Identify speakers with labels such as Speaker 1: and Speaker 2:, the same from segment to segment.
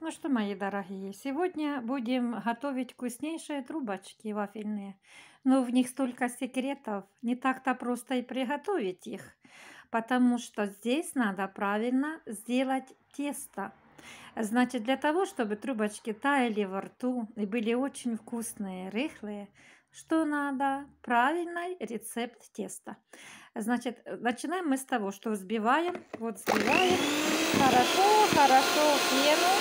Speaker 1: Ну что, мои дорогие, сегодня будем готовить вкуснейшие трубочки вафельные. Но в них столько секретов, не так-то просто и приготовить их, потому что здесь надо правильно сделать тесто. Значит, для того, чтобы трубочки таяли во рту и были очень вкусные, рыхлые, что надо? Правильный рецепт теста. Значит, э, начинаем мы с того, что взбиваем, вот взбиваем, хорошо, хорошо пену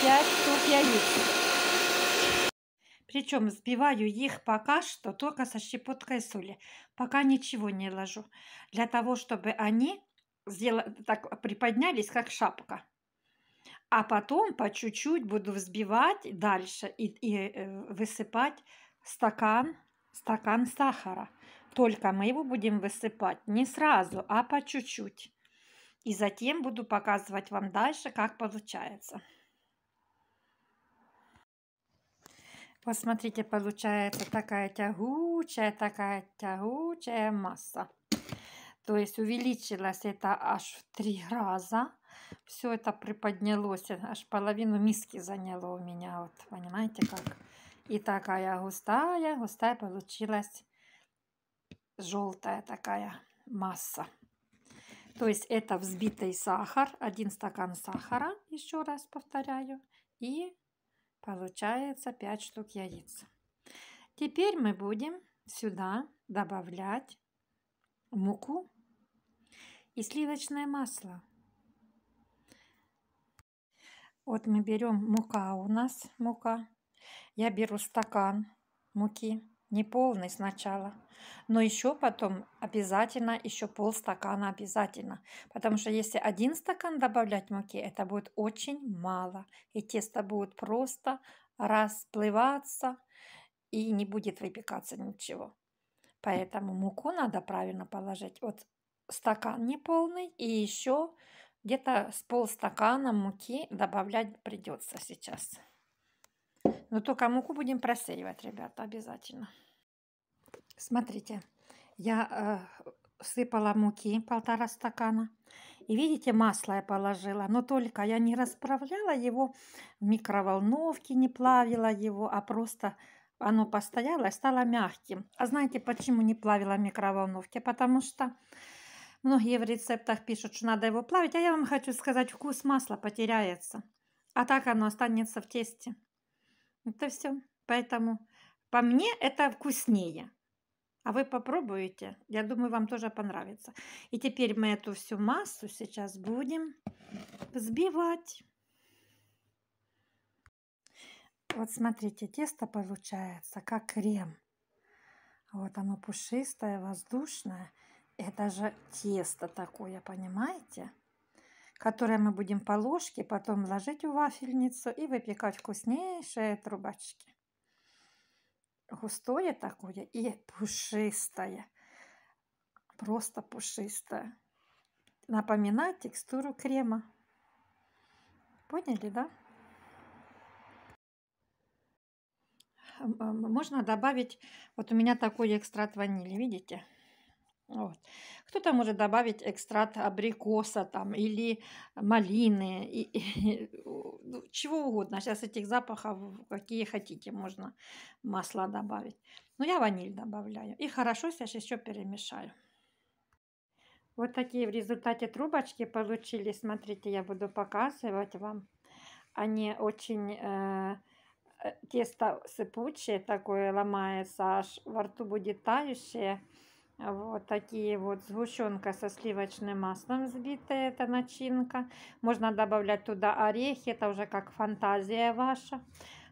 Speaker 1: 5 штук яиц. Причем взбиваю их пока что только со щепоткой соли. Пока ничего не ложу. Для того, чтобы они сделали, так приподнялись, как шапка. А потом по чуть-чуть буду взбивать дальше и, и э, высыпать стакан, стакан сахара. Только мы его будем высыпать не сразу, а по чуть-чуть. И затем буду показывать вам дальше, как получается. Посмотрите, получается такая тягучая, такая тягучая масса. То есть увеличилась это аж в три раза. Все это приподнялось, аж половину миски заняло у меня. Вот понимаете как? И такая густая, густая получилась желтая такая масса. То есть это взбитый сахар, один стакан сахара, еще раз повторяю, и получается 5 штук яиц. Теперь мы будем сюда добавлять муку и сливочное масло. Вот мы берем мука у нас, мука. Я беру стакан муки неполный сначала, но еще потом обязательно еще полстакана обязательно, потому что если один стакан добавлять муки, это будет очень мало, и тесто будет просто расплываться и не будет выпекаться ничего. Поэтому муку надо правильно положить. Вот стакан неполный и еще где-то с полстакана муки добавлять придется сейчас. Но ну, только муку будем просеивать, ребята, обязательно. Смотрите, я э, сыпала муки полтора стакана. И видите, масло я положила, но только я не расправляла его в микроволновке, не плавила его, а просто оно постояло и стало мягким. А знаете, почему не плавила в микроволновке? Потому что многие в рецептах пишут, что надо его плавить, а я вам хочу сказать, вкус масла потеряется. А так оно останется в тесте. Это все. Поэтому по мне это вкуснее. А вы попробуете. Я думаю, вам тоже понравится. И теперь мы эту всю массу сейчас будем взбивать. Вот смотрите, тесто получается как крем. Вот оно пушистое, воздушное. Это же тесто такое, понимаете? которые мы будем по ложке потом ложить в вафельницу и выпекать вкуснейшие трубочки. Густое такое и пушистое. Просто пушистое. Напоминает текстуру крема. Поняли, да? Можно добавить, вот у меня такой экстракт ванили, видите? Вот. Кто-то может добавить экстракт абрикоса там, или малины, и, и, ну, чего угодно. Сейчас этих запахов какие хотите, можно масла добавить. Но я ваниль добавляю. И хорошо сейчас еще перемешаю. Вот такие в результате трубочки получились. Смотрите, я буду показывать вам. Они очень... Э, э тесто сыпучее такое ломается, аж во рту будет тающее. Вот такие вот сгущенка со сливочным маслом взбитая эта начинка. Можно добавлять туда орехи, это уже как фантазия ваша.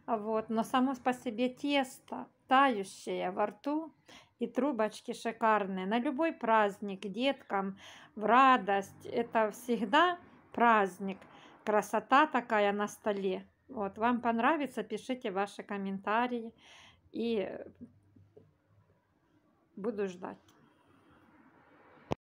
Speaker 1: Вот, но само по себе тесто, тающее во рту, и трубочки шикарные. На любой праздник деткам в радость. Это всегда праздник. Красота такая на столе. Вот, вам понравится, пишите ваши комментарии и буду ждать.